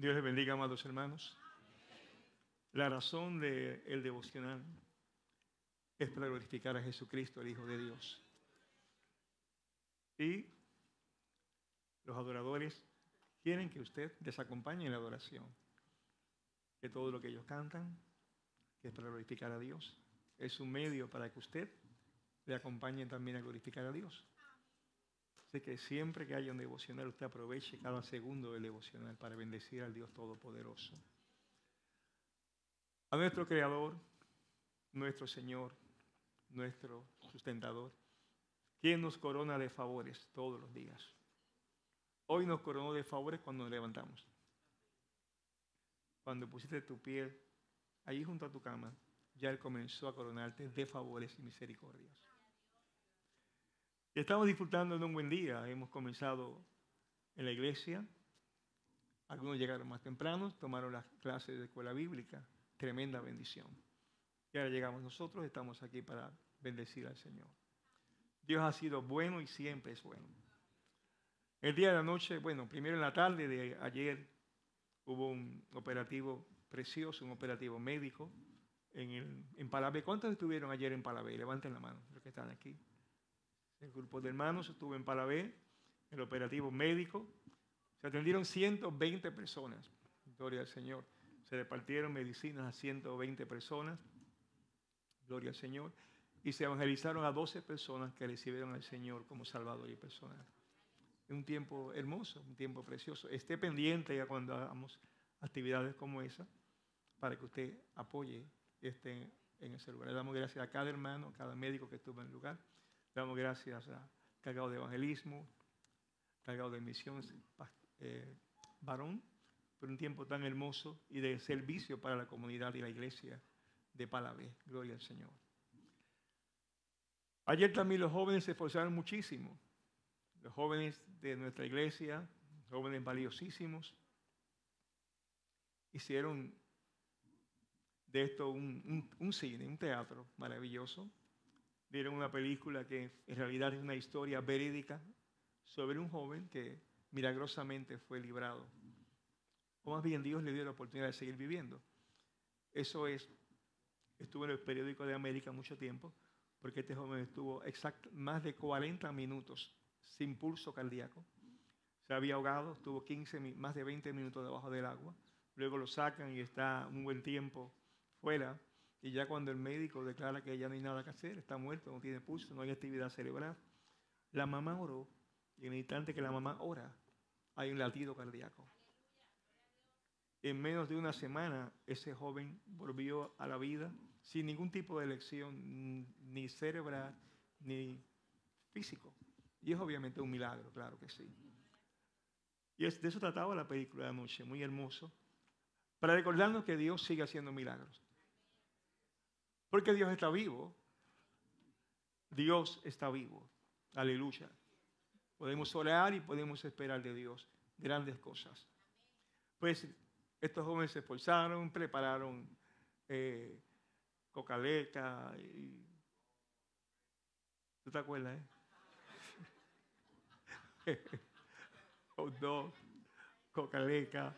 Dios les bendiga, amados hermanos. La razón del devocional es para glorificar a Jesucristo, el Hijo de Dios. Y los adoradores quieren que usted les acompañe en la adoración. Que todo lo que ellos cantan, que es para glorificar a Dios, es un medio para que usted le acompañe también a glorificar a Dios. Así que siempre que haya un devocional, usted aproveche cada segundo del devocional para bendecir al Dios Todopoderoso. A nuestro Creador, nuestro Señor, nuestro sustentador, quien nos corona de favores todos los días. Hoy nos coronó de favores cuando nos levantamos. Cuando pusiste tu piel allí junto a tu cama, ya Él comenzó a coronarte de favores y misericordias. Estamos disfrutando de un buen día. Hemos comenzado en la iglesia. Algunos llegaron más temprano, tomaron las clases de escuela bíblica. Tremenda bendición. Y ahora llegamos nosotros, estamos aquí para bendecir al Señor. Dios ha sido bueno y siempre es bueno. El día de la noche, bueno, primero en la tarde de ayer hubo un operativo precioso, un operativo médico en, Palabé. ¿Cuántos estuvieron ayer en Palabé? Levanten la mano, los que están aquí el grupo de hermanos estuvo en Palabé, el operativo médico. Se atendieron 120 personas, gloria al Señor. Se repartieron medicinas a 120 personas, gloria al Señor. Y se evangelizaron a 12 personas que recibieron al Señor como Salvador y personal. Es un tiempo hermoso, un tiempo precioso. Esté pendiente ya cuando hagamos actividades como esa para que usted apoye este en ese lugar. Le damos gracias a cada hermano, a cada médico que estuvo en el lugar. Damos gracias a cargado de evangelismo, cargado de misiones, eh, varón, por un tiempo tan hermoso y de servicio para la comunidad y la iglesia de Palabé. Gloria al Señor. Ayer también los jóvenes se esforzaron muchísimo. Los jóvenes de nuestra iglesia, jóvenes valiosísimos, hicieron de esto un cine, un teatro maravilloso Vieron una película que en realidad es una historia verídica sobre un joven que milagrosamente fue librado. O más bien Dios le dio la oportunidad de seguir viviendo. Eso es, estuvo en el periódico de América mucho tiempo, porque este joven estuvo exact, más de 40 minutos sin pulso cardíaco. Se había ahogado, estuvo 15, más de 20 minutos debajo del agua. Luego lo sacan y está un buen tiempo fuera. Y ya cuando el médico declara que ya no hay nada que hacer, está muerto, no tiene pulso, no hay actividad cerebral, la mamá oró y en el instante que la mamá ora, hay un latido cardíaco. En menos de una semana, ese joven volvió a la vida sin ningún tipo de lesión, ni cerebral, ni físico. Y es obviamente un milagro, claro que sí. Y de eso trataba la película de anoche, muy hermoso, para recordarnos que Dios sigue haciendo milagros. Porque Dios está vivo. Dios está vivo. Aleluya. Podemos orar y podemos esperar de Dios grandes cosas. Pues estos jóvenes se esforzaron, prepararon eh, leca ¿Tú te acuerdas, eh? dos, no.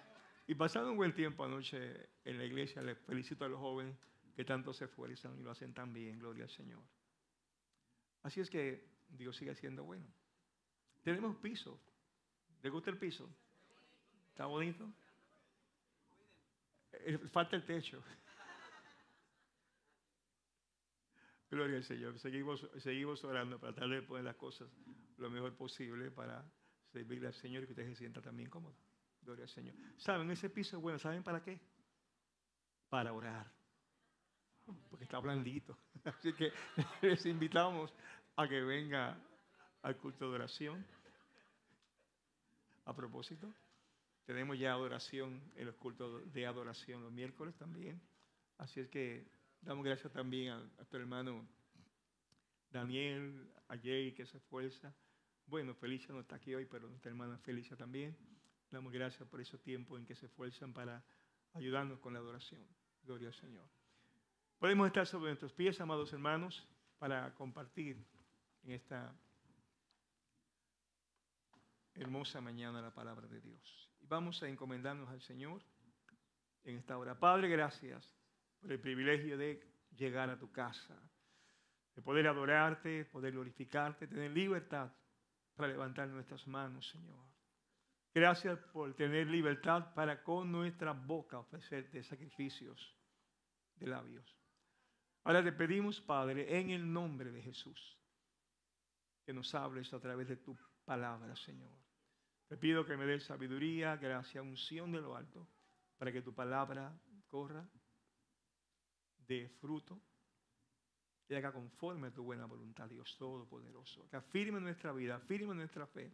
Y pasaron un buen tiempo anoche en la iglesia. Les felicito a los jóvenes que tanto se esfuerzan y lo hacen tan bien, gloria al Señor. Así es que Dios sigue siendo bueno. Tenemos piso. ¿Le gusta el piso? ¿Está bonito? Eh, falta el techo. Gloria al Señor. Seguimos, seguimos orando para tratar de poner las cosas lo mejor posible para servirle al Señor y que usted se sienta también cómodo. Gloria al Señor. ¿Saben? Ese piso bueno. ¿Saben para qué? Para orar porque está blandito. Así que les invitamos a que venga al culto de oración. A propósito, tenemos ya adoración en los cultos de adoración los miércoles también. Así es que damos gracias también a, tu hermano Daniel, a Jay que se esfuerza. Bueno, Felicia no está aquí hoy, pero nuestra hermana Felicia también. Damos gracias por ese tiempo en que se esfuerzan para ayudarnos con la adoración. Gloria al Señor. Podemos estar sobre nuestros pies, amados hermanos, para compartir en esta hermosa mañana la palabra de Dios. Y vamos a encomendarnos al Señor en esta hora. Padre, gracias por el privilegio de llegar a tu casa, de poder adorarte, poder glorificarte, tener libertad para levantar nuestras manos, Señor. Gracias por tener libertad para con nuestra boca ofrecerte sacrificios de labios. Ahora te pedimos, Padre, en el nombre de Jesús, que nos hables a través de tu palabra, Señor. Te pido que me des sabiduría, gracia, unción de lo alto, para que tu palabra corra de fruto y haga conforme a tu buena voluntad, Dios Todopoderoso. Que afirme nuestra vida, afirme nuestra fe.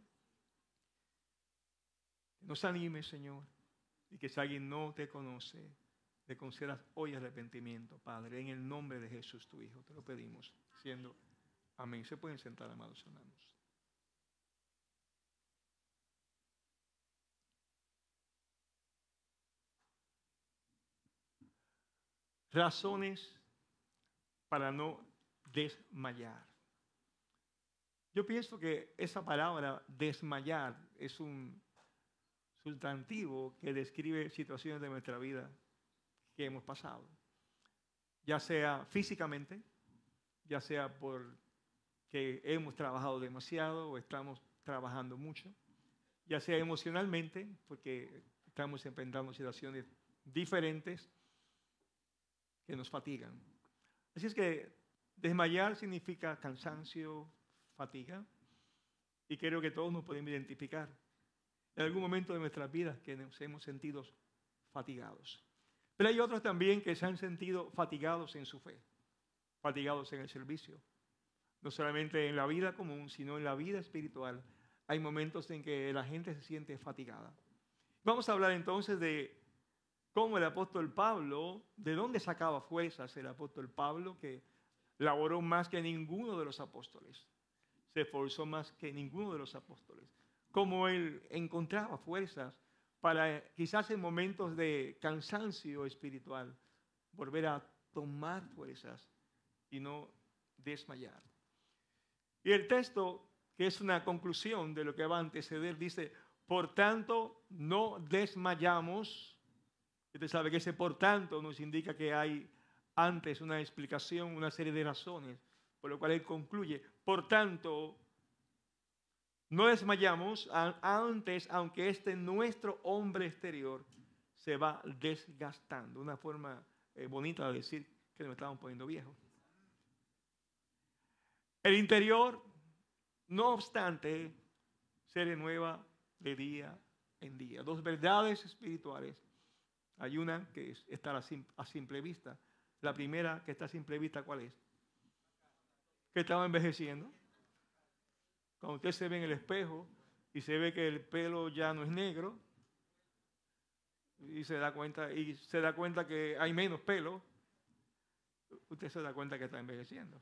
Que nos anime, Señor, y que si alguien no te conoce, te concedas hoy arrepentimiento, Padre, en el nombre de Jesús, tu Hijo. Te lo pedimos, siendo amén. Se pueden sentar, amados hermanos. Razones para no desmayar. Yo pienso que esa palabra desmayar es un sustantivo que describe situaciones de nuestra vida que hemos pasado, ya sea físicamente, ya sea por que hemos trabajado demasiado o estamos trabajando mucho, ya sea emocionalmente, porque estamos enfrentando situaciones diferentes que nos fatigan. Así es que desmayar significa cansancio, fatiga, y creo que todos nos podemos identificar en algún momento de nuestras vidas que nos hemos sentido fatigados. Pero hay otros también que se han sentido fatigados en su fe, fatigados en el servicio. No solamente en la vida común, sino en la vida espiritual. Hay momentos en que la gente se siente fatigada. Vamos a hablar entonces de cómo el apóstol Pablo, de dónde sacaba fuerzas el apóstol Pablo, que laboró más que ninguno de los apóstoles, se esforzó más que ninguno de los apóstoles, cómo él encontraba fuerzas para eh, quizás en momentos de cansancio espiritual, volver a tomar fuerzas y no desmayar. Y el texto, que es una conclusión de lo que va a anteceder, dice, por tanto, no desmayamos. Usted sabe que ese por tanto nos indica que hay antes una explicación, una serie de razones, por lo cual él concluye, por tanto, no desmayamos antes, aunque este nuestro hombre exterior se va desgastando. Una forma eh, bonita de decir que nos estamos poniendo viejos. El interior, no obstante, se renueva de día en día. Dos verdades espirituales. Hay una que está a simple vista. La primera que está a simple vista, ¿cuál es? Que estamos envejeciendo. Cuando usted se ve en el espejo y se ve que el pelo ya no es negro y se da cuenta y se da cuenta que hay menos pelo, usted se da cuenta que está envejeciendo.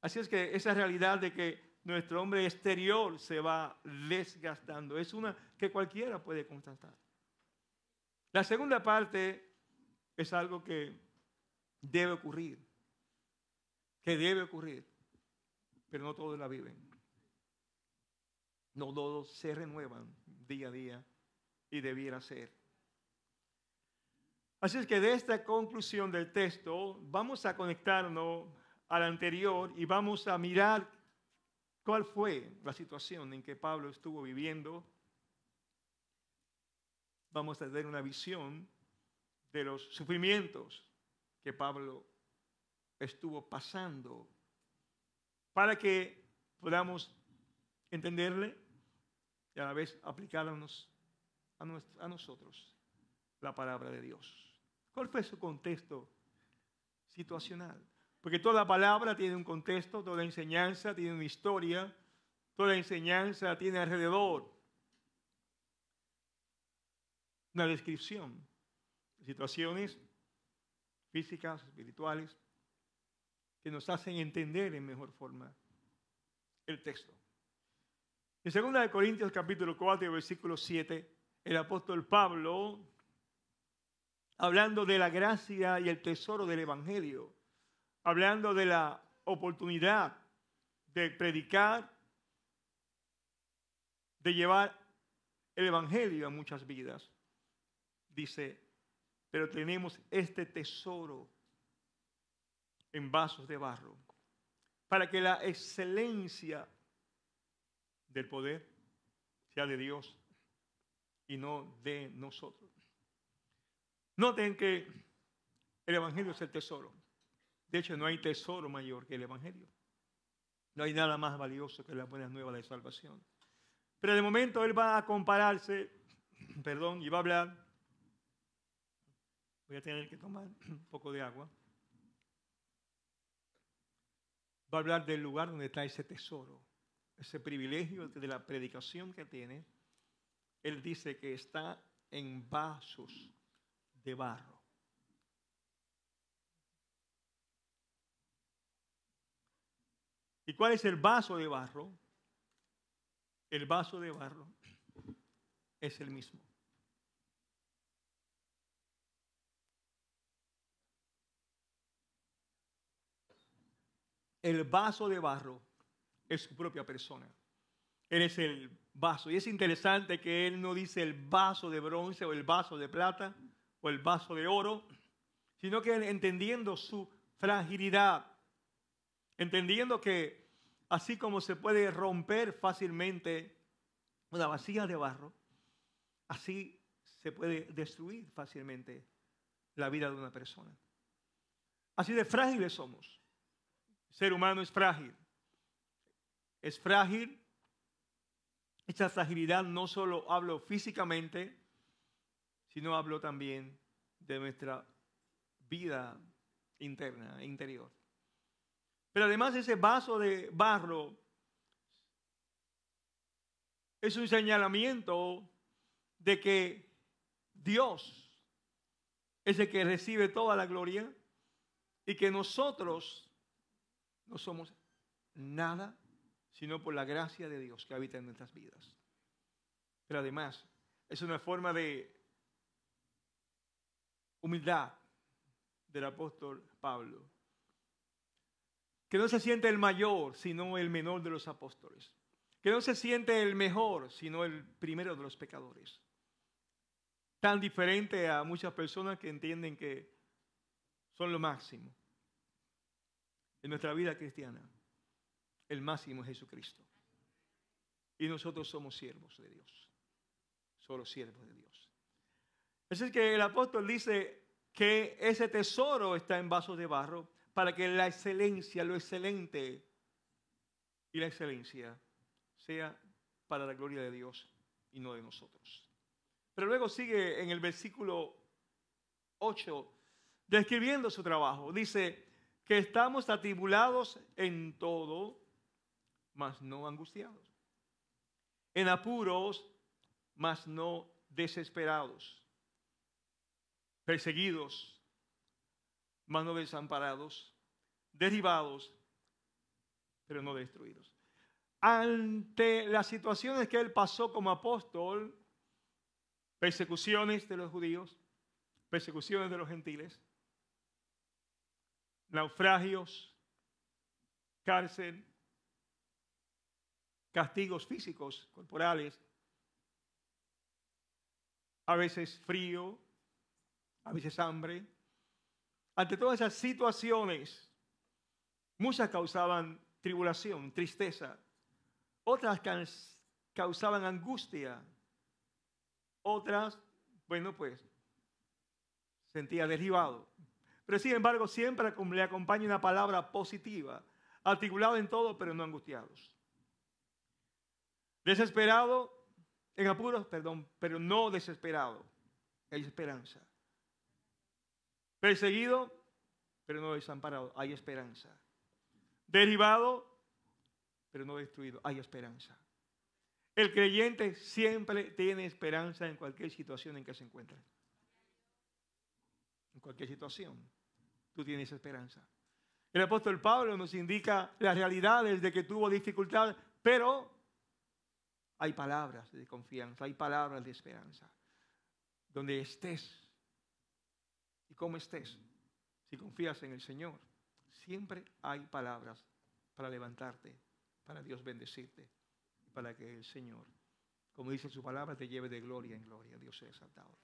Así es que esa realidad de que nuestro hombre exterior se va desgastando es una que cualquiera puede constatar. La segunda parte es algo que debe ocurrir, que debe ocurrir, pero no todos la viven. No todos se renuevan día a día y debiera ser. Así es que de esta conclusión del texto vamos a conectarnos al anterior y vamos a mirar cuál fue la situación en que Pablo estuvo viviendo. Vamos a tener una visión de los sufrimientos que Pablo estuvo pasando para que podamos entenderle y a la vez aplicar a, nosotros la palabra de Dios. ¿Cuál fue su contexto situacional? Porque toda palabra tiene un contexto, toda enseñanza tiene una historia, toda enseñanza tiene alrededor una descripción de situaciones físicas, espirituales, que nos hacen entender en mejor forma el texto. En 2 Corintios capítulo 4, versículo 7, el apóstol Pablo, hablando de la gracia y el tesoro del Evangelio, hablando de la oportunidad de predicar, de llevar el Evangelio a muchas vidas, dice, pero tenemos este tesoro en vasos de barro, para que la excelencia del poder sea de Dios y no de nosotros. Noten que el Evangelio es el tesoro. De hecho, no hay tesoro mayor que el Evangelio. No hay nada más valioso que la buena nueva de salvación. Pero de momento él va a compararse, perdón, y va a hablar. Voy a tener que tomar un poco de agua. Va a hablar del lugar donde está ese tesoro ese privilegio de la predicación que tiene, él dice que está en vasos de barro. ¿Y cuál es el vaso de barro? El vaso de barro es el mismo. El vaso de barro es su propia persona. Él es el vaso. Y es interesante que Él no dice el vaso de bronce o el vaso de plata o el vaso de oro, sino que entendiendo su fragilidad, entendiendo que así como se puede romper fácilmente una vasija de barro, así se puede destruir fácilmente la vida de una persona. Así de frágiles somos. El ser humano es frágil es frágil. Esta fragilidad no solo hablo físicamente, sino hablo también de nuestra vida interna, e interior. Pero además ese vaso de barro es un señalamiento de que Dios es el que recibe toda la gloria y que nosotros no somos nada sino por la gracia de Dios que habita en nuestras vidas. Pero además, es una forma de humildad del apóstol Pablo, que no se siente el mayor, sino el menor de los apóstoles, que no se siente el mejor, sino el primero de los pecadores. Tan diferente a muchas personas que entienden que son lo máximo en nuestra vida cristiana. El máximo es Jesucristo. Y nosotros somos siervos de Dios. Solo siervos de Dios. Así que el apóstol dice que ese tesoro está en vasos de barro para que la excelencia, lo excelente y la excelencia sea para la gloria de Dios y no de nosotros. Pero luego sigue en el versículo 8 describiendo su trabajo. Dice que estamos atribulados en todo, mas no angustiados. En apuros, mas no desesperados. Perseguidos, mas no desamparados. derivados pero no destruidos. Ante las situaciones que él pasó como apóstol, persecuciones de los judíos, persecuciones de los gentiles, naufragios, cárcel, castigos físicos, corporales, a veces frío, a veces hambre. Ante todas esas situaciones, muchas causaban tribulación, tristeza, otras causaban angustia, otras, bueno, pues sentía derribado. Pero sin embargo, siempre le acompaña una palabra positiva, articulado en todo, pero no angustiados. Desesperado, en apuros, perdón, pero no desesperado. Hay esperanza. Perseguido, pero no desamparado. Hay esperanza. Derivado, pero no destruido. Hay esperanza. El creyente siempre tiene esperanza en cualquier situación en que se encuentre. En cualquier situación, tú tienes esperanza. El apóstol Pablo nos indica las realidades de que tuvo dificultad, pero hay palabras de confianza, hay palabras de esperanza. Donde estés y como estés, si confías en el Señor, siempre hay palabras para levantarte, para Dios bendecirte para que el Señor, como dice su palabra, te lleve de gloria en gloria. Dios sea exaltado.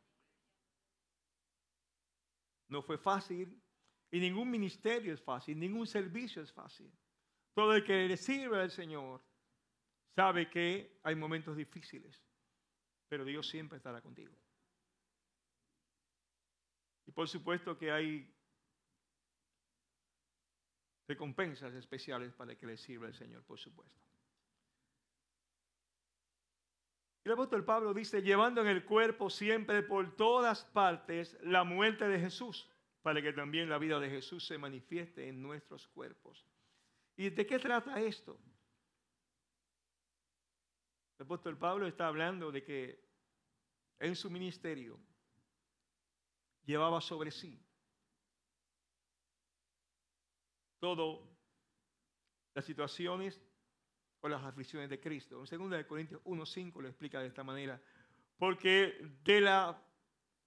No fue fácil y ningún ministerio es fácil, ningún servicio es fácil. Todo el que le sirve al Señor sabe que hay momentos difíciles, pero Dios siempre estará contigo. Y por supuesto que hay recompensas especiales para que le sirva el Señor, por supuesto. El apóstol Pablo dice, llevando en el cuerpo siempre por todas partes la muerte de Jesús, para que también la vida de Jesús se manifieste en nuestros cuerpos. ¿Y de qué trata esto? El apóstol Pablo está hablando de que en su ministerio llevaba sobre sí todas las situaciones o las aflicciones de Cristo. En 2 Corintios 1.5 lo explica de esta manera. Porque de la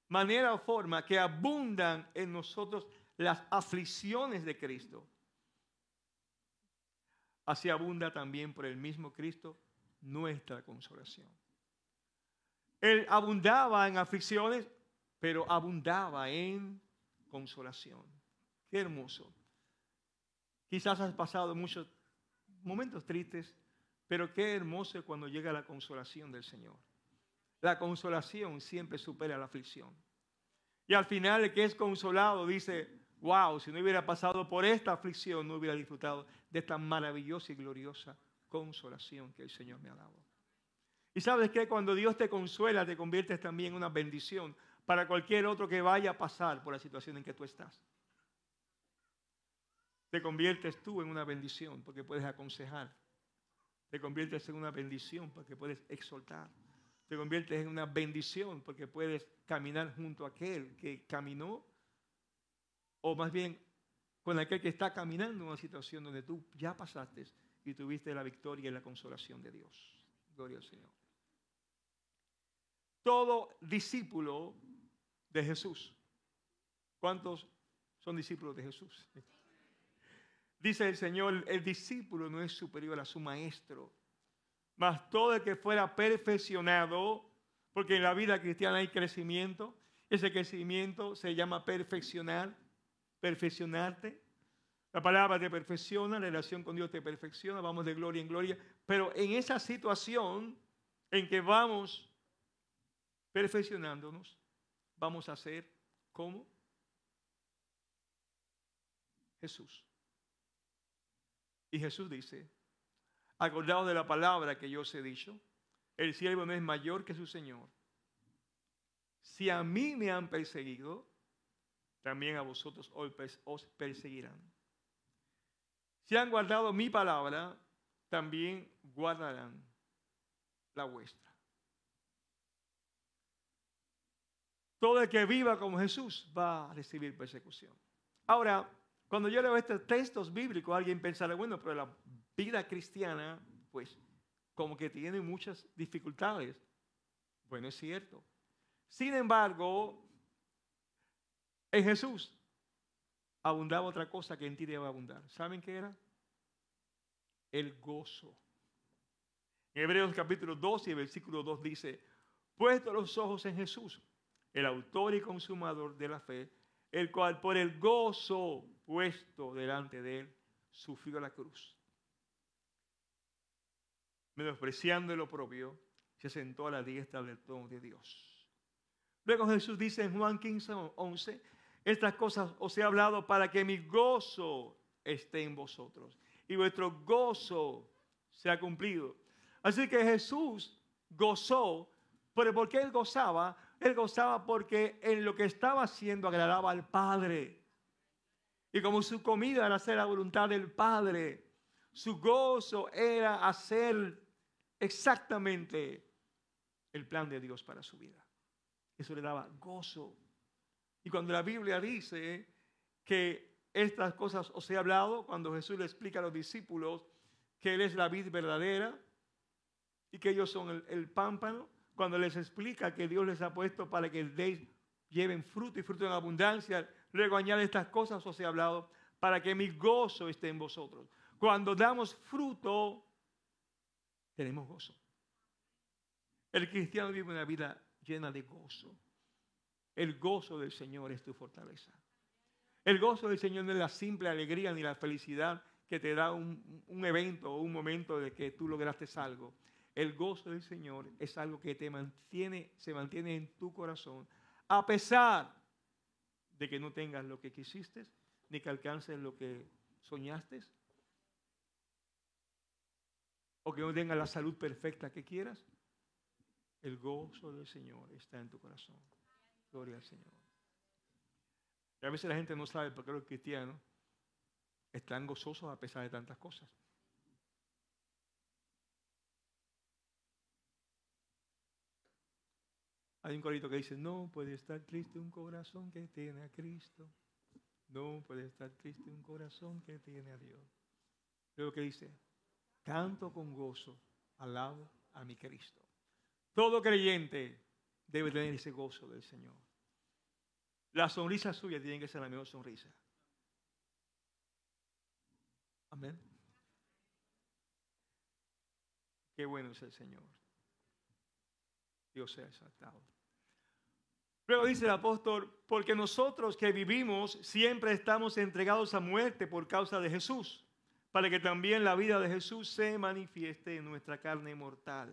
manera o forma que abundan en nosotros las aflicciones de Cristo, así abunda también por el mismo Cristo nuestra consolación. Él abundaba en aflicciones, pero abundaba en consolación. Qué hermoso. Quizás has pasado muchos momentos tristes, pero qué hermoso es cuando llega la consolación del Señor. La consolación siempre supera la aflicción. Y al final el que es consolado dice, wow, si no hubiera pasado por esta aflicción, no hubiera disfrutado de esta maravillosa y gloriosa consolación que el Señor me ha dado. Y sabes que cuando Dios te consuela, te conviertes también en una bendición para cualquier otro que vaya a pasar por la situación en que tú estás. Te conviertes tú en una bendición porque puedes aconsejar. Te conviertes en una bendición porque puedes exhortar. Te conviertes en una bendición porque puedes caminar junto a aquel que caminó. O más bien con aquel que está caminando en una situación donde tú ya pasaste y tuviste la victoria y la consolación de Dios. Gloria al Señor. Todo discípulo de Jesús. ¿Cuántos son discípulos de Jesús? Dice el Señor, el discípulo no es superior a su maestro, mas todo el que fuera perfeccionado, porque en la vida cristiana hay crecimiento, ese crecimiento se llama perfeccionar, perfeccionarte, la palabra te perfecciona, la relación con Dios te perfecciona, vamos de gloria en gloria. Pero en esa situación en que vamos perfeccionándonos, vamos a ser como Jesús. Y Jesús dice, acordado de la palabra que yo os he dicho, el siervo no es mayor que su Señor. Si a mí me han perseguido, también a vosotros os perseguirán. Si han guardado mi palabra, también guardarán la vuestra. Todo el que viva como Jesús va a recibir persecución. Ahora, cuando yo leo estos textos bíblicos, alguien pensará, bueno, pero la vida cristiana, pues, como que tiene muchas dificultades. Bueno, es cierto. Sin embargo, en Jesús abundaba otra cosa que en ti debía abundar. ¿Saben qué era? El gozo. En Hebreos capítulo 2 y versículo 2 dice, puesto los ojos en Jesús, el autor y consumador de la fe, el cual por el gozo puesto delante de él, sufrió la cruz. Menospreciando lo propio, se sentó a la diestra del trono de Dios. Luego Jesús dice en Juan 15, 11, estas cosas os he hablado para que mi gozo esté en vosotros y vuestro gozo sea cumplido. Así que Jesús gozó, pero ¿por qué él gozaba? Él gozaba porque en lo que estaba haciendo agradaba al Padre. Y como su comida era hacer la voluntad del Padre, su gozo era hacer exactamente el plan de Dios para su vida. Eso le daba gozo. Y cuando la Biblia dice que estas cosas os he hablado, cuando Jesús le explica a los discípulos que Él es la vid verdadera y que ellos son el, pámpano, cuando les explica que Dios les ha puesto para que deis, lleven fruto y fruto en abundancia, luego añade estas cosas os he hablado para que mi gozo esté en vosotros. Cuando damos fruto, tenemos gozo. El cristiano vive una vida llena de gozo. El gozo del Señor es tu fortaleza. El gozo del Señor no es la simple alegría ni la felicidad que te da un, evento o un momento de que tú lograste algo. El gozo del Señor es algo que te mantiene, se mantiene en tu corazón, a pesar de que no tengas lo que quisiste, ni que alcances lo que soñaste, o que no tengas la salud perfecta que quieras. El gozo del Señor está en tu corazón. Gloria al Señor. Y a veces la gente no sabe por qué los cristianos están gozosos a pesar de tantas cosas. Hay un corito que dice, no puede estar triste un corazón que tiene a Cristo. No puede estar triste un corazón que tiene a Dios. Luego que dice, canto con gozo, alabo a mi Cristo. Todo creyente debe tener ese gozo del Señor. La sonrisa suya tiene que ser la mejor sonrisa. Amén. Qué bueno es el Señor. Dios sea exaltado. Luego dice el apóstol, porque nosotros que vivimos siempre estamos entregados a muerte por causa de Jesús, para que también la vida de Jesús se manifieste en nuestra carne mortal.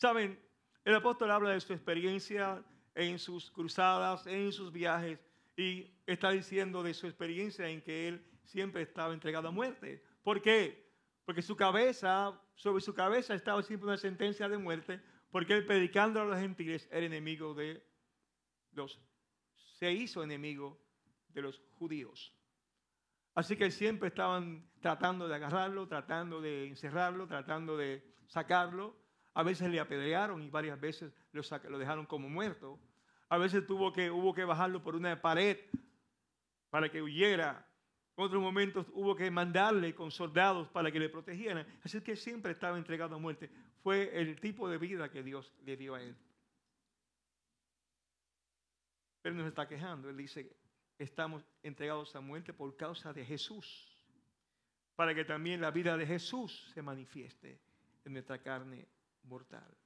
Saben, el apóstol habla de su experiencia en sus cruzadas, en sus viajes, y está diciendo de su experiencia en que él siempre estaba entregado a muerte. ¿Por qué? Porque su cabeza, sobre su cabeza estaba siempre una sentencia de muerte, porque él predicando a los gentiles era enemigo de los, se hizo enemigo de los judíos. Así que siempre estaban tratando de agarrarlo, tratando de encerrarlo, tratando de sacarlo. A veces le apedrearon y varias veces lo, dejaron como muerto. A veces tuvo que, hubo que bajarlo por una pared para que huyera. En otros momentos hubo que mandarle con soldados para que le protegieran. Así que siempre estaba entregado a muerte. Fue el tipo de vida que Dios le dio a él. Pero nos está quejando. Él dice, estamos entregados a muerte por causa de Jesús. Para que también la vida de Jesús se manifieste en nuestra carne mortal.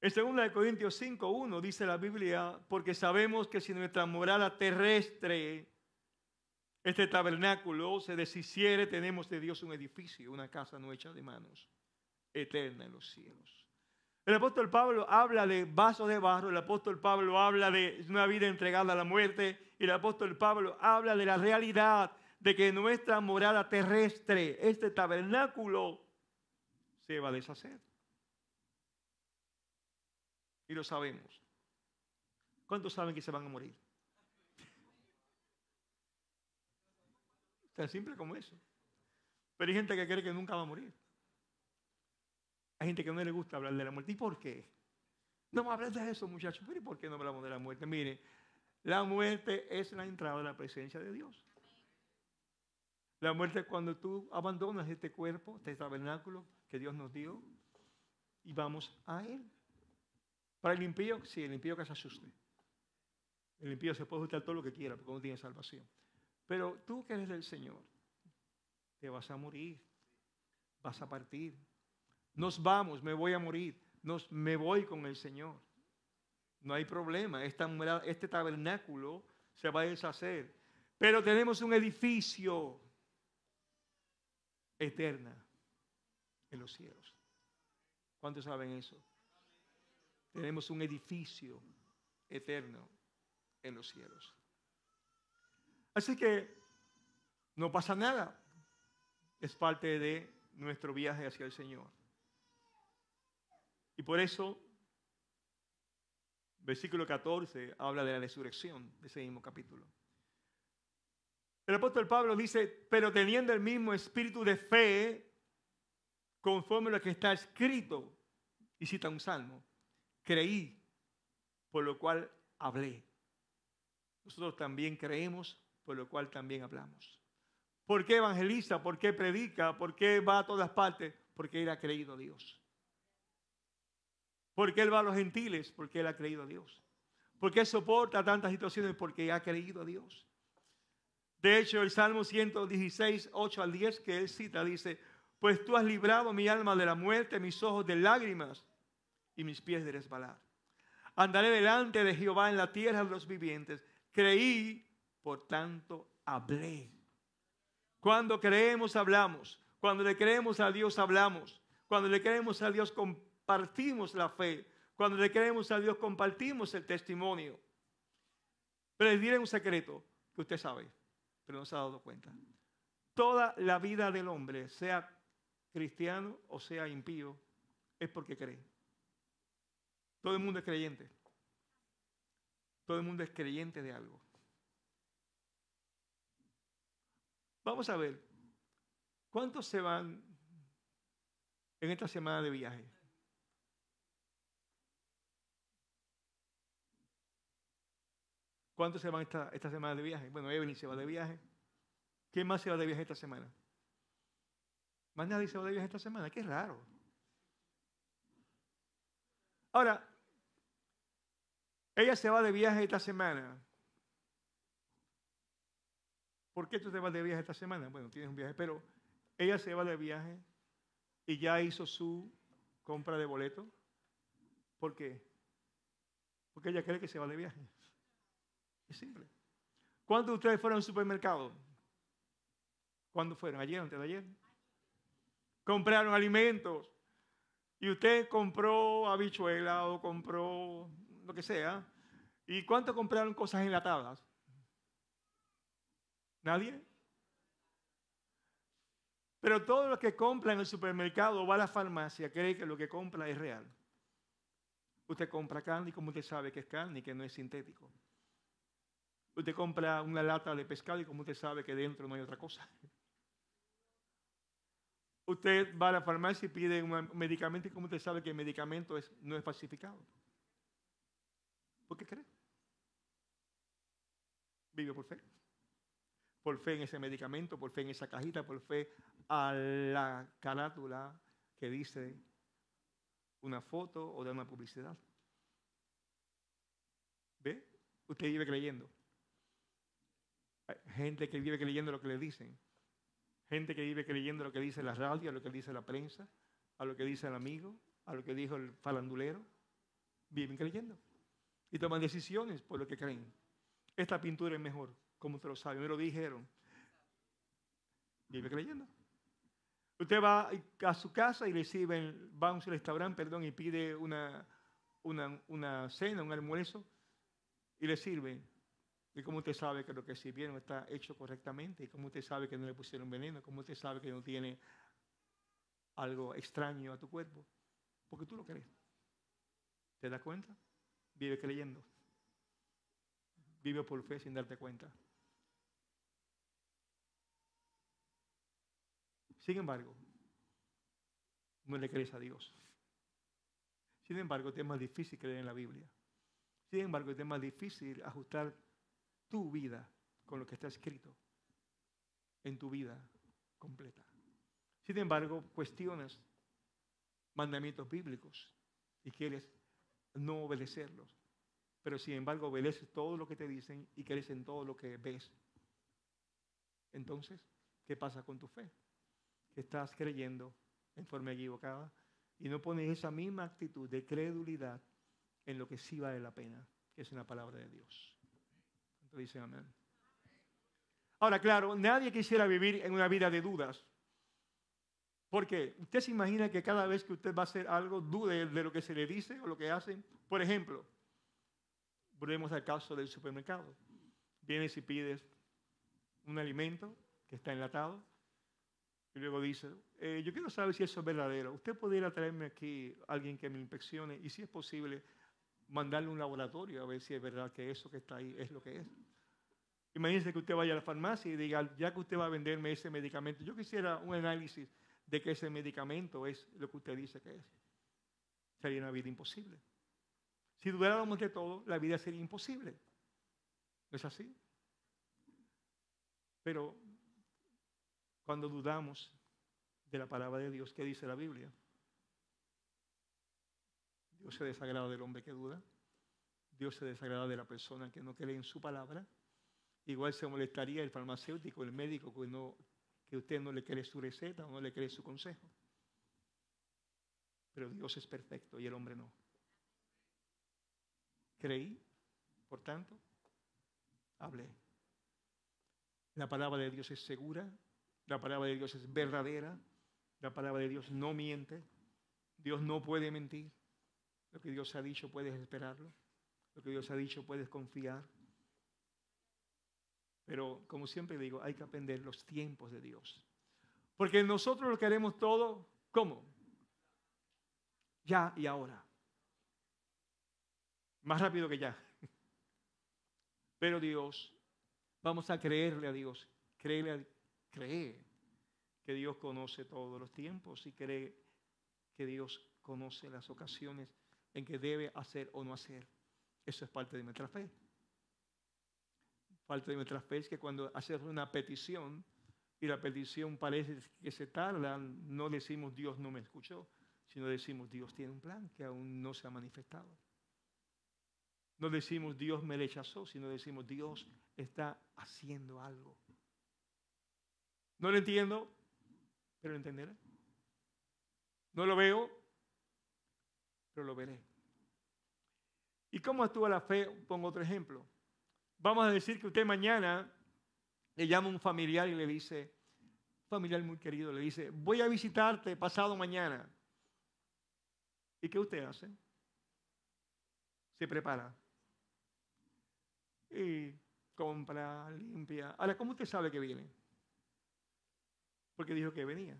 En de Corintios 5.1 dice la Biblia, porque sabemos que si nuestra morada terrestre, este tabernáculo, se deshiciere, tenemos de Dios un edificio, una casa no hecha de manos, eterna en los cielos. El apóstol Pablo habla de vasos de barro, el apóstol Pablo habla de una vida entregada a la muerte, y el apóstol Pablo habla de la realidad de que nuestra morada terrestre, este tabernáculo, se va a deshacer. Y lo sabemos. ¿Cuántos saben que se van a morir? Tan simple como eso. Pero hay gente que cree que nunca va a morir. Hay gente que no le gusta hablar de la muerte. ¿Y por qué? No me de eso, muchachos. ¿Pero por qué no hablamos de la muerte? Mire, la muerte es la entrada a la presencia de Dios. La muerte cuando tú abandonas este cuerpo, este tabernáculo que Dios nos dio, y vamos a Él. Para el impío, sí, el impío que se asuste. El impío se puede ajustar todo lo que quiera porque no tiene salvación. Pero tú que eres del Señor, te vas a morir, vas a partir. Nos vamos, me voy a morir, me voy con el Señor. No hay problema, este tabernáculo se va a deshacer. Pero tenemos un edificio eterna en los cielos. ¿Cuántos saben eso? Tenemos un edificio eterno en los cielos. Así que no pasa nada. Es parte de nuestro viaje hacia el Señor. Y por eso, versículo 14 habla de la resurrección de ese mismo capítulo. El apóstol Pablo dice, pero teniendo el mismo espíritu de fe, conforme a lo que está escrito, y cita un salmo, creí, por lo cual hablé. Nosotros también creemos, por lo cual también hablamos. ¿Por qué evangeliza? ¿Por qué predica? ¿Por qué va a todas partes? Porque él ha creído a Dios. ¿Por qué él va a los gentiles? Porque él ha creído a Dios. ¿Por qué soporta tantas situaciones? Porque ha creído a Dios. De hecho, el Salmo 116, 8 al 10 que él cita dice, pues tú has librado mi alma de la muerte, mis ojos de lágrimas y mis pies de resbalar. Andaré delante de Jehová en la tierra de los vivientes. Creí, por tanto, hablé. Cuando creemos, hablamos. Cuando le creemos a Dios, hablamos. Cuando le creemos a Dios, compartimos la fe. Cuando le creemos a Dios, compartimos el testimonio. Pero les diré un secreto que usted sabe pero no se ha dado cuenta. Toda la vida del hombre, sea cristiano o sea impío, es porque cree. Todo el mundo es creyente. Todo el mundo es creyente de algo. Vamos a ver, ¿cuántos se van en esta semana de viaje? ¿Cuántos se van esta, esta semana de viaje? Bueno, Evelyn se va de viaje. ¿Quién más se va de viaje esta semana? Más nadie se va de viaje esta semana. Qué raro. Ahora, ella se va de viaje esta semana. ¿Por qué tú te vas de viaje esta semana? Bueno, tienes un viaje, pero ella se va de viaje y ya hizo su compra de boleto. ¿Por qué? Porque ella cree que se va de viaje. Es simple. ¿Cuántos de ustedes fueron al supermercado? ¿Cuándo fueron? ¿Ayer? ¿Antes de ayer? Compraron alimentos. Y usted compró habichuela o compró lo que sea. ¿Y cuánto compraron cosas enlatadas? ¿Nadie? Pero todo los que compra en el supermercado o va a la farmacia cree que lo que compra es real. Usted compra carne y como usted sabe que es carne y que no es sintético. Usted compra una lata de pescado y como usted sabe que dentro no hay otra cosa. Usted va a la farmacia y pide un medicamento y como usted sabe que el medicamento no es falsificado. ¿Por qué cree? Vive por fe. Por fe en ese medicamento, por fe en esa cajita, por fe a la carátula que dice una foto o de una publicidad. ¿Ve? Usted vive creyendo. Gente que vive creyendo lo que le dicen. Gente que vive creyendo lo que dice la radio, lo que dice la prensa, a lo que dice el amigo, a lo que dijo el falandulero. Viven creyendo. Y toman decisiones por lo que creen. Esta pintura es mejor, como usted lo sabe. me lo dijeron. Vive creyendo. Usted va a su casa y le sirven, va a un restaurante, perdón, y pide una, una, una cena, un almuerzo, y le sirven ¿Y cómo usted sabe que lo que sirvieron está hecho correctamente? ¿Y cómo usted sabe que no le pusieron veneno? ¿Cómo usted sabe que no tiene algo extraño a tu cuerpo? Porque tú lo crees. ¿Te das cuenta? Vive creyendo. Vive por fe sin darte cuenta. Sin embargo, no le crees a Dios. Sin embargo, es más difícil creer en la Biblia. Sin embargo, es más difícil ajustar tu vida con lo que está escrito en tu vida completa. Sin embargo, cuestionas mandamientos bíblicos y quieres no obedecerlos. Pero sin embargo, obedeces todo lo que te dicen y crees en todo lo que ves. Entonces, ¿qué pasa con tu fe? Que estás creyendo en forma equivocada y no pones esa misma actitud de credulidad en lo que sí vale la pena, que es una palabra de Dios. Ahora, claro, nadie quisiera vivir en una vida de dudas. Porque usted se imagina que cada vez que usted va a hacer algo, dude de lo que se le dice o lo que hacen. Por ejemplo, volvemos al caso del supermercado. Vienes y pides un alimento que está enlatado y luego dice, eh, yo quiero saber si eso es verdadero. ¿Usted podría traerme aquí a alguien que me inspeccione y si es posible mandarle un laboratorio a ver si es verdad que eso que está ahí es lo que es. Imagínese que usted vaya a la farmacia y diga, ya que usted va a venderme ese medicamento, yo quisiera un análisis de que ese medicamento es lo que usted dice que es. Sería una vida imposible. Si dudáramos de todo, la vida sería imposible. ¿No es así? Pero cuando dudamos de la palabra de Dios, ¿qué dice la Biblia? Dios se desagrada del hombre que duda. Dios se desagrada de la persona que no cree en su palabra. Igual se molestaría el farmacéutico, el médico, que, que usted no le cree su receta o no le cree su consejo. Pero Dios es perfecto y el hombre no. Creí, por tanto, hablé. La palabra de Dios es segura, la palabra de Dios es verdadera, la palabra de Dios no miente, Dios no puede mentir. Lo que Dios ha dicho puedes esperarlo. Lo que Dios ha dicho puedes confiar. Pero como siempre digo, hay que aprender los tiempos de Dios. Porque nosotros lo queremos todo, ¿cómo? Ya y ahora. Más rápido que ya. Pero Dios, vamos a creerle a Dios, Cree que Dios conoce todos los tiempos y cree que Dios conoce las ocasiones en que debe hacer o no hacer. Eso es parte de nuestra fe. Parte de nuestra fe es que cuando haces una petición y la petición parece que se tarda, no decimos Dios no me escuchó, sino decimos Dios tiene un plan que aún no se ha manifestado. No decimos Dios me rechazó, sino decimos Dios está haciendo algo. No lo entiendo, pero lo entenderé. No lo veo, pero lo veré. ¿Y cómo actúa la fe? Pongo otro ejemplo. Vamos a decir que usted mañana le llama un familiar y le dice, familiar muy querido, le dice, voy a visitarte pasado mañana. ¿Y qué usted hace? Se prepara. Y compra, limpia. Ahora, ¿cómo usted sabe que viene? Porque dijo que venía.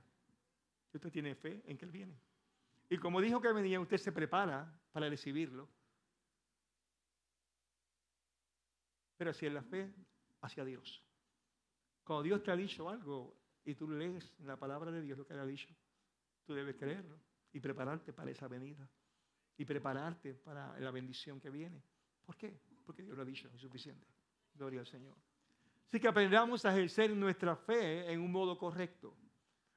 Usted tiene fe en que él viene. Y como dijo que venía, usted se prepara para recibirlo. pero hacia la fe, hacia Dios. Cuando Dios te ha dicho algo y tú lees la palabra de Dios lo que Él ha dicho, tú debes creerlo y prepararte para esa venida y prepararte para la bendición que viene. ¿Por qué? Porque Dios lo ha dicho, es suficiente. Gloria al Señor. Así que aprendamos a ejercer nuestra fe en un modo correcto.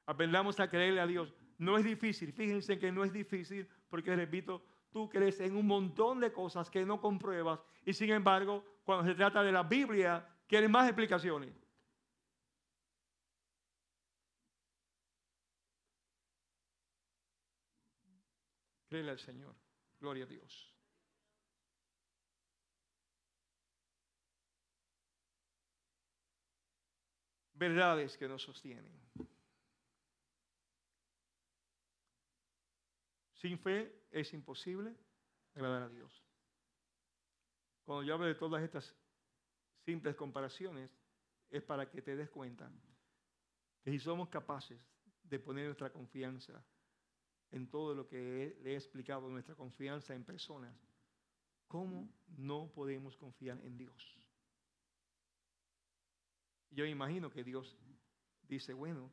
Aprendamos a creerle a Dios. No es difícil, fíjense que no es difícil, porque repito, tú crees en un montón de cosas que no compruebas y sin embargo, cuando se trata de la Biblia, quieren más explicaciones. Créele al Señor. Gloria a Dios. Verdades que nos sostienen. Sin fe es imposible agradar a Dios. Cuando yo hablo de todas estas simples comparaciones, es para que te des cuenta que si somos capaces de poner nuestra confianza en todo lo que le he explicado, nuestra confianza en personas, ¿cómo no podemos confiar en Dios? Yo imagino que Dios dice, bueno,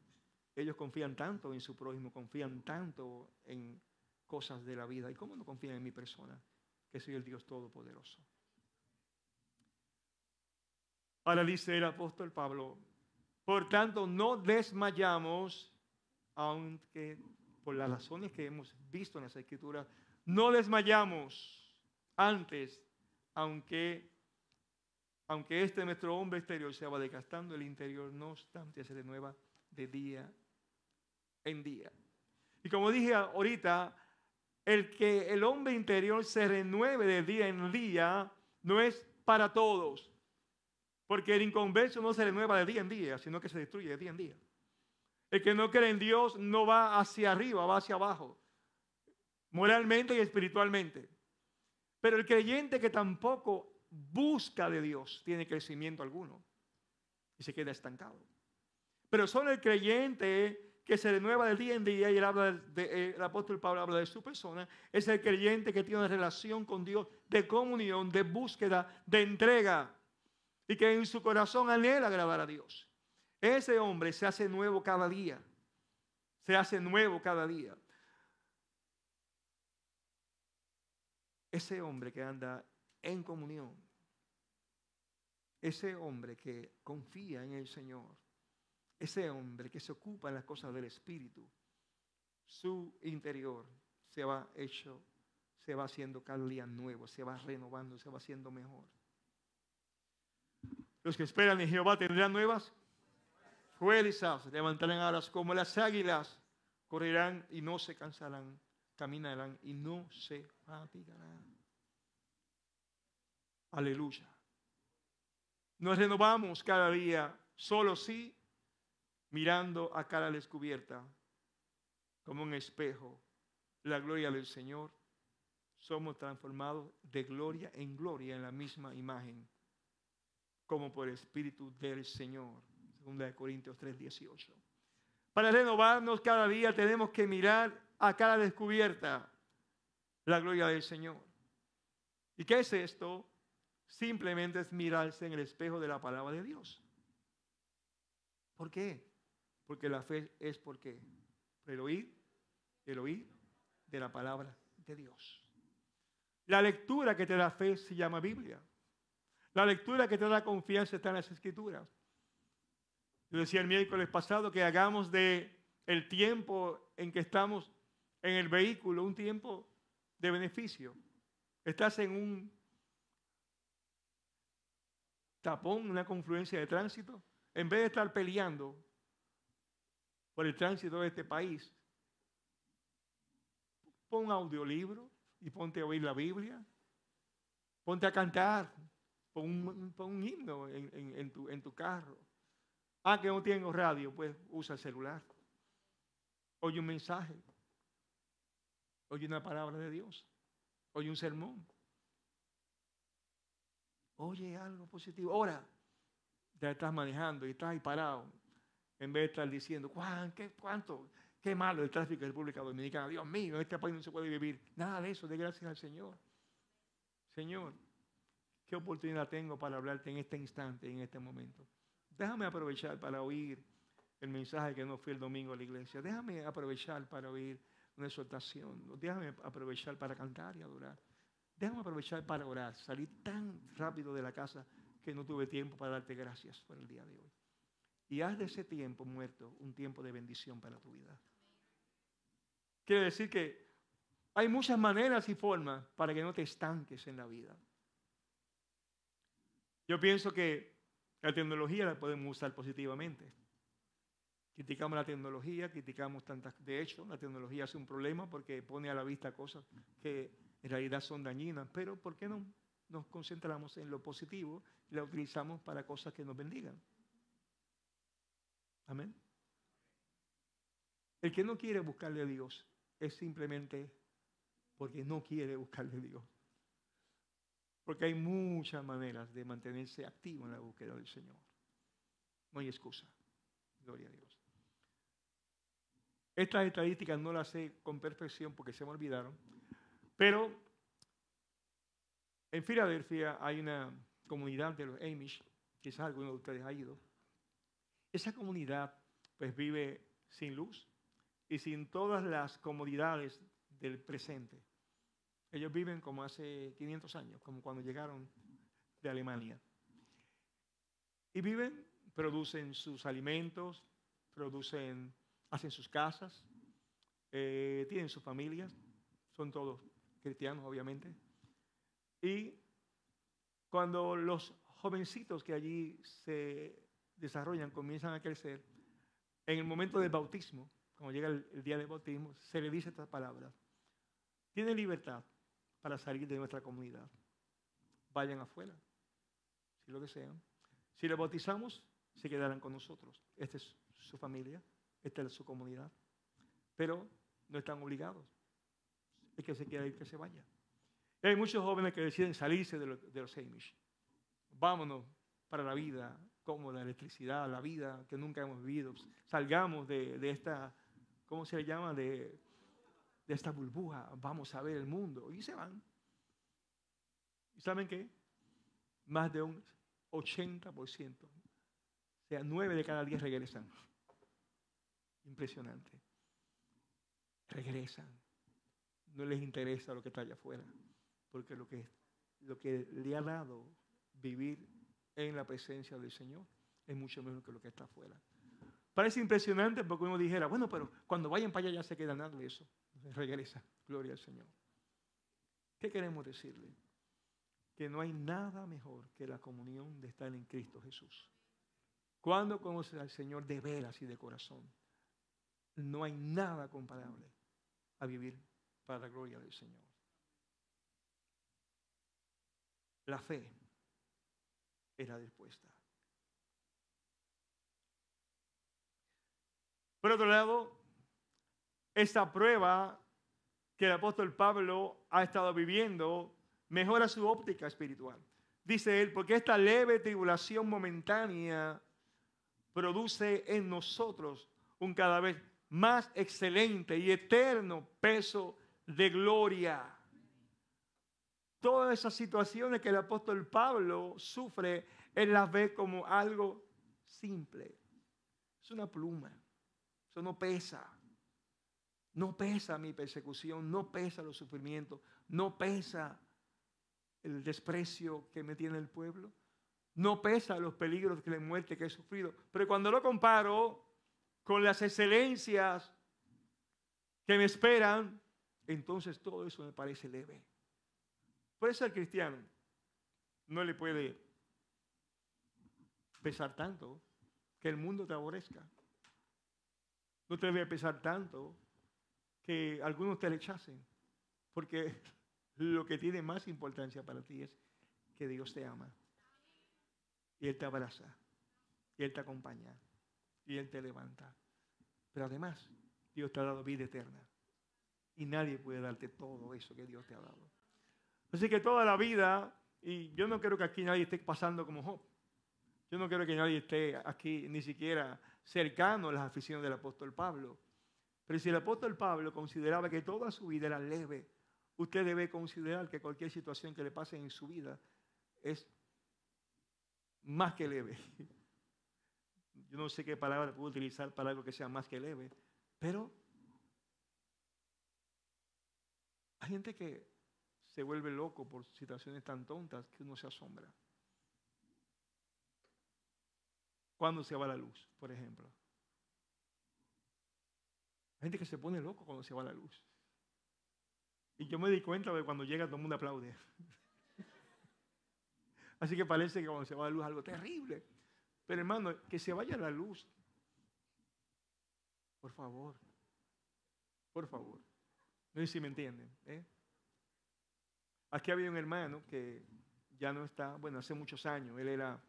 ellos confían tanto en su prójimo, confían tanto en cosas de la vida? ¿Y cómo no confían en mi persona, que soy el Dios Todopoderoso? Ahora dice el apóstol Pablo, por tanto no desmayamos, aunque por las razones que hemos visto en las escrituras, no desmayamos antes, aunque, aunque este nuestro hombre exterior se va desgastando, el interior no obstante se renueva de día en día. Y como dije ahorita, el que el hombre interior se renueve de día en día no es para todos. Porque el inconverso no se renueva de día en día, sino que se destruye de día en día. El que no cree en Dios no va hacia arriba, va hacia abajo, moralmente y espiritualmente. Pero el creyente que tampoco busca de Dios tiene crecimiento alguno y se queda estancado. Pero solo el creyente que se renueva del día en día y habla eh, el apóstol Pablo habla de su persona, es el creyente que tiene una relación con Dios de comunión, de búsqueda, de entrega y que en su corazón anhela agradar a Dios. Ese hombre se hace nuevo cada día, se hace nuevo cada día. Ese hombre que anda en comunión, ese hombre que confía en el Señor ese hombre que se ocupa en las cosas del Espíritu, su interior se va hecho, se va haciendo cada día nuevo, se va renovando, se va haciendo mejor. Los que esperan en Jehová tendrán nuevas fuerzas, levantarán alas como las águilas, correrán y no se cansarán, caminarán y no se fatigarán. Aleluya. Nos renovamos cada día, solo si mirando a cara descubierta, como un espejo, la gloria del Señor, somos transformados de gloria en gloria en la misma imagen, como por el Espíritu del Señor. Segunda de Corintios 3:18. Para renovarnos cada día tenemos que mirar a cara descubierta la gloria del Señor. ¿Y qué es esto? Simplemente es mirarse en el espejo de la palabra de Dios. ¿Por qué? Porque la fe es porque el oír, el oír de la palabra de Dios. La lectura que te da fe se llama Biblia. La lectura que te da confianza está en las Escrituras. Yo decía el miércoles pasado que hagamos de el tiempo en que estamos en el vehículo un tiempo de beneficio. Estás en un tapón, una confluencia de tránsito. En vez de estar peleando, por el tránsito de este país, pon audiolibro y ponte a oír la Biblia, ponte a cantar, pon un, himno en, tu, carro. Ah, que no tengo radio, pues usa el celular. Oye un mensaje, oye una palabra de Dios, oye un sermón. Oye algo positivo. Ahora, ya estás manejando y estás ahí parado en vez de estar diciendo, Juan, ¿qué, ¿cuánto? Qué malo el tráfico de República Dominicana. Dios mío, en este país no se puede vivir. Nada de eso, de gracias al Señor. Señor, qué oportunidad tengo para hablarte en este instante, en este momento. Déjame aprovechar para oír el mensaje que no fui el domingo a la iglesia. Déjame aprovechar para oír una exhortación. Déjame aprovechar para cantar y adorar. Déjame aprovechar para orar. Salí tan rápido de la casa que no tuve tiempo para darte gracias por el día de hoy y haz de ese tiempo muerto un tiempo de bendición para tu vida. Quiere decir que hay muchas maneras y formas para que no te estanques en la vida. Yo pienso que la tecnología la podemos usar positivamente. Criticamos la tecnología, criticamos tantas... De hecho, la tecnología hace un problema porque pone a la vista cosas que en realidad son dañinas, pero ¿por qué no nos concentramos en lo positivo y la utilizamos para cosas que nos bendigan? Amén. El que no quiere buscarle a Dios es simplemente porque no quiere buscarle a Dios. Porque hay muchas maneras de mantenerse activo en la búsqueda del Señor. No hay excusa. Gloria a Dios. Estas estadísticas no las sé con perfección porque se me olvidaron. Pero en Filadelfia hay una comunidad de los Amish, quizás alguno de ustedes ha ido, esa comunidad pues vive sin luz y sin todas las comodidades del presente. Ellos viven como hace 500 años, como cuando llegaron de Alemania. Y viven, producen sus alimentos, producen, hacen sus casas, eh, tienen sus familias, son todos cristianos obviamente. Y cuando los jovencitos que allí se desarrollan, comienzan a crecer, en el momento del bautismo, cuando llega el, día del bautismo, se le dice estas palabras. tiene libertad para salir de nuestra comunidad. Vayan afuera, si lo desean. Si le bautizamos, se quedarán con nosotros. Esta es su familia, esta es su comunidad. Pero no están obligados. Es que se quiera ir, que se vaya. hay muchos jóvenes que deciden salirse de, de los Amish. Vámonos para la vida como la electricidad, la vida que nunca hemos vivido. Salgamos de, esta, ¿cómo se llama? De, esta burbuja. Vamos a ver el mundo. Y se van. ¿Y saben qué? Más de un 80%. O sea, 9 de cada 10 regresan. Impresionante. Regresan. No les interesa lo que está allá afuera. Porque lo que, lo que le ha dado vivir en la presencia del Señor es mucho mejor que lo que está afuera. Parece impresionante porque uno dijera, bueno, pero cuando vayan para allá ya se queda nada de eso. Regresa, gloria al Señor. ¿Qué queremos decirle? Que no hay nada mejor que la comunión de estar en Cristo Jesús. Cuando conoces al Señor de veras y de corazón, no hay nada comparable a vivir para la gloria del Señor. La fe era respuesta. Por otro lado, esta prueba que el apóstol Pablo ha estado viviendo mejora su óptica espiritual. Dice él, porque esta leve tribulación momentánea produce en nosotros un cada vez más excelente y eterno peso de gloria todas esas situaciones que el apóstol Pablo sufre, él las ve como algo simple. Es una pluma. Eso no pesa. No pesa mi persecución, no pesa los sufrimientos, no pesa el desprecio que me tiene el pueblo, no pesa los peligros de la muerte que he sufrido. Pero cuando lo comparo con las excelencias que me esperan, entonces todo eso me parece leve. Por eso cristiano no le puede pesar tanto que el mundo te aborrezca. No te debe pesar tanto que algunos te rechacen, porque lo que tiene más importancia para ti es que Dios te ama. Y Él te abraza, y Él te acompaña, y Él te levanta. Pero además, Dios te ha dado vida eterna. Y nadie puede darte todo eso que Dios te ha dado. Así que toda la vida, y yo no quiero que aquí nadie esté pasando como Job. Yo no quiero que nadie esté aquí ni siquiera cercano a las aficiones del apóstol Pablo. Pero si el apóstol Pablo consideraba que toda su vida era leve, usted debe considerar que cualquier situación que le pase en su vida es más que leve. Yo no sé qué palabra puedo utilizar para algo que sea más que leve, pero hay gente que se vuelve loco por situaciones tan tontas que uno se asombra. Cuando se va la luz, por ejemplo. Hay gente que se pone loco cuando se va la luz. Y yo me di cuenta de cuando llega todo el mundo aplaude. Así que parece que cuando se va la luz algo terrible. Pero hermano, que se vaya la luz. Por favor. Por favor. No sé si me entienden. ¿eh? Aquí había un hermano que ya no está, bueno, hace muchos años, él era,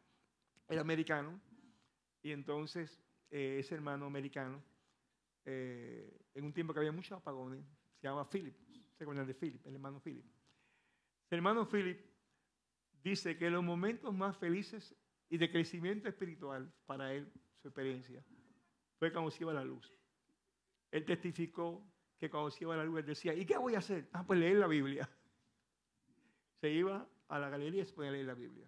americano, y entonces eh, ese hermano americano, eh, en un tiempo que había muchos apagones, se llama Philip, se acuerdan de Philip, el hermano Philip. El hermano Philip dice que los momentos más felices y de crecimiento espiritual para él, su experiencia, fue cuando se iba a la luz. Él testificó que cuando se iba a la luz, él decía, ¿y qué voy a hacer? Ah, pues leer la Biblia se iba a la galería y se ponía a leer la Biblia.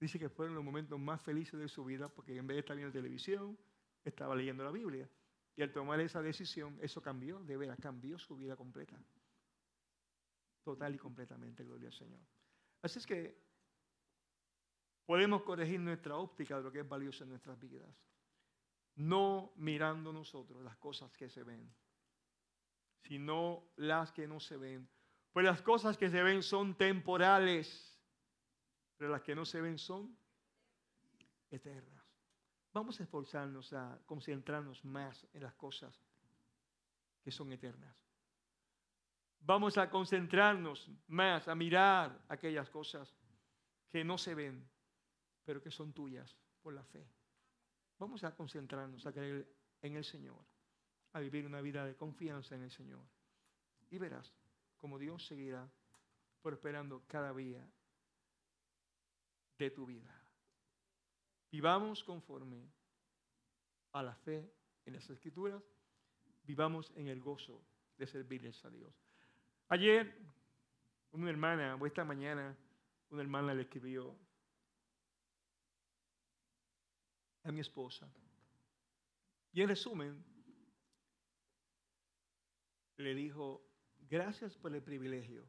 Dice que fueron los momentos más felices de su vida porque en vez de estar viendo televisión, estaba leyendo la Biblia. Y al tomar esa decisión, eso cambió, de veras, cambió su vida completa. Total y completamente, gloria al Señor. Así es que podemos corregir nuestra óptica de lo que es valioso en nuestras vidas. No mirando nosotros las cosas que se ven, sino las que no se ven pues las cosas que se ven son temporales, pero las que no se ven son eternas. Vamos a esforzarnos a concentrarnos más en las cosas que son eternas. Vamos a concentrarnos más, a mirar aquellas cosas que no se ven, pero que son tuyas por la fe. Vamos a concentrarnos, a creer en el Señor, a vivir una vida de confianza en el Señor. Y verás como Dios seguirá prosperando cada día de tu vida. Vivamos conforme a la fe en las escrituras, vivamos en el gozo de servirles a Dios. Ayer una hermana, o esta mañana, una hermana le escribió a mi esposa. Y en resumen, le dijo, Gracias por el privilegio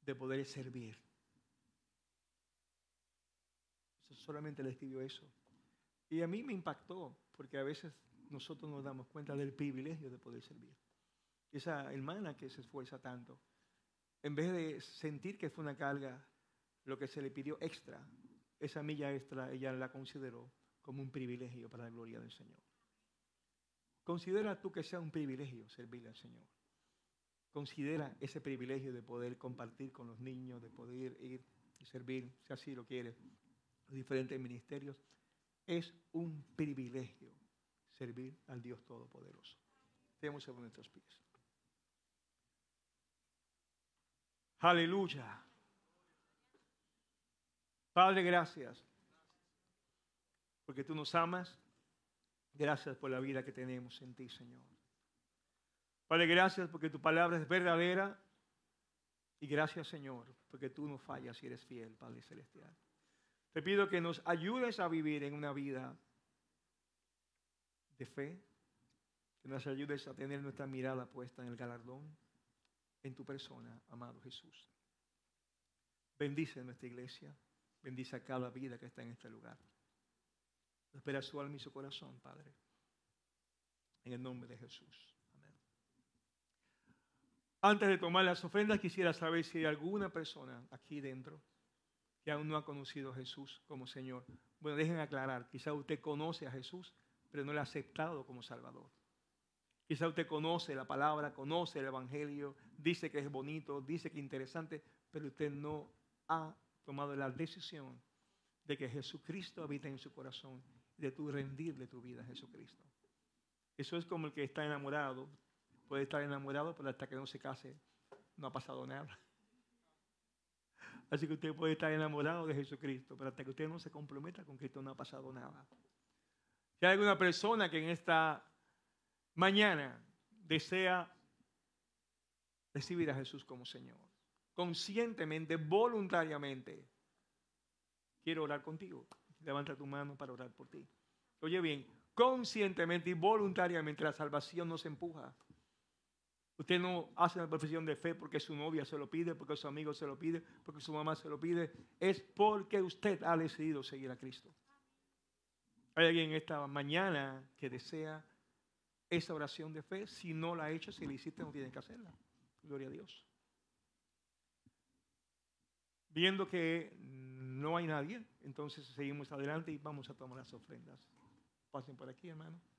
de poder servir. Solamente le escribió eso. Y a mí me impactó, porque a veces nosotros nos damos cuenta del privilegio de poder servir. Esa hermana que se esfuerza tanto, en vez de sentir que fue una carga, lo que se le pidió extra, esa milla extra, ella la consideró como un privilegio para la gloria del Señor. Considera tú que sea un privilegio servir al Señor considera ese privilegio de poder compartir con los niños, de poder ir y servir, si así lo quiere, los diferentes ministerios, es un privilegio servir al Dios Todopoderoso. Tenemos sobre nuestros pies. Aleluya. Padre, gracias. Porque tú nos amas. Gracias por la vida que tenemos en ti, Señor. Padre, gracias porque tu palabra es verdadera. Y gracias, Señor, porque tú no fallas y eres fiel, Padre Celestial. Te pido que nos ayudes a vivir en una vida de fe, que nos ayudes a tener nuestra mirada puesta en el galardón, en tu persona, amado Jesús. Bendice nuestra iglesia, bendice a cada vida que está en este lugar. Espera su alma y su corazón, Padre. En el nombre de Jesús. Antes de tomar las ofrendas, quisiera saber si hay alguna persona aquí dentro que aún no ha conocido a Jesús como Señor. Bueno, dejen aclarar, quizá usted conoce a Jesús, pero no le ha aceptado como Salvador. Quizá usted conoce la palabra, conoce el Evangelio, dice que es bonito, dice que es interesante, pero usted no ha tomado la decisión de que Jesucristo habita en su corazón, de tu rendirle tu vida a Jesucristo. Eso es como el que está enamorado, Puede estar enamorado, pero hasta que no se case no ha pasado nada. Así que usted puede estar enamorado de Jesucristo, pero hasta que usted no se comprometa con Cristo no ha pasado nada. Si hay alguna persona que en esta mañana desea recibir a Jesús como Señor, conscientemente, voluntariamente, quiero orar contigo. Levanta tu mano para orar por ti. Oye bien, conscientemente y voluntariamente la salvación nos empuja Usted no hace la profesión de fe porque su novia se lo pide, porque su amigo se lo pide, porque su mamá se lo pide. Es porque usted ha decidido seguir a Cristo. ¿Hay alguien esta mañana que desea esa oración de fe? Si no la ha hecho, si la hiciste, no tiene que hacerla. Gloria a Dios. Viendo que no hay nadie, entonces seguimos adelante y vamos a tomar las ofrendas. Pasen por aquí, hermano.